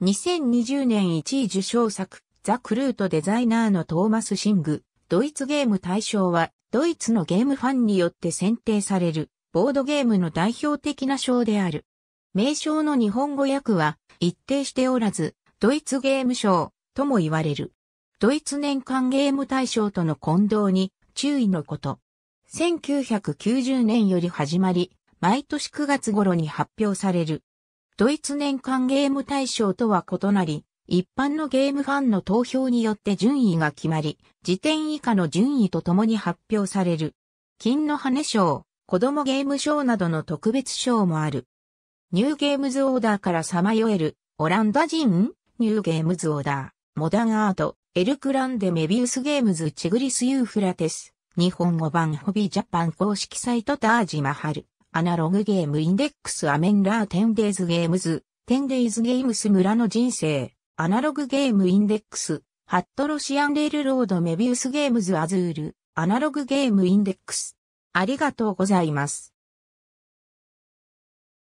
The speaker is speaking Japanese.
2020年1位受賞作、ザ・クルートデザイナーのトーマス・シング、ドイツゲーム大賞は、ドイツのゲームファンによって選定される、ボードゲームの代表的な賞である。名称の日本語訳は、一定しておらず、ドイツゲーム賞、とも言われる。ドイツ年間ゲーム大賞との混同に、注意のこと。1990年より始まり、毎年9月頃に発表されるドイツ年間ゲーム大賞とは異なり、一般のゲームファンの投票によって順位が決まり、時点以下の順位とともに発表される。金の羽賞、子供ゲーム賞などの特別賞もある。ニューゲームズオーダーからさまよえる、オランダ人ニューゲームズオーダー、モダンアート、エルクランデメビウスゲームズチグリスユーフラテス、日本語版ホビージャパン公式サイトタージマハル。アナログゲームインデックスアメンラーテンデイズゲームズ、テンデイズゲームス村の人生、アナログゲームインデックス、ハットロシアンレールロードメビウスゲームズアズール、アナログゲームインデックス。ありがとうございます。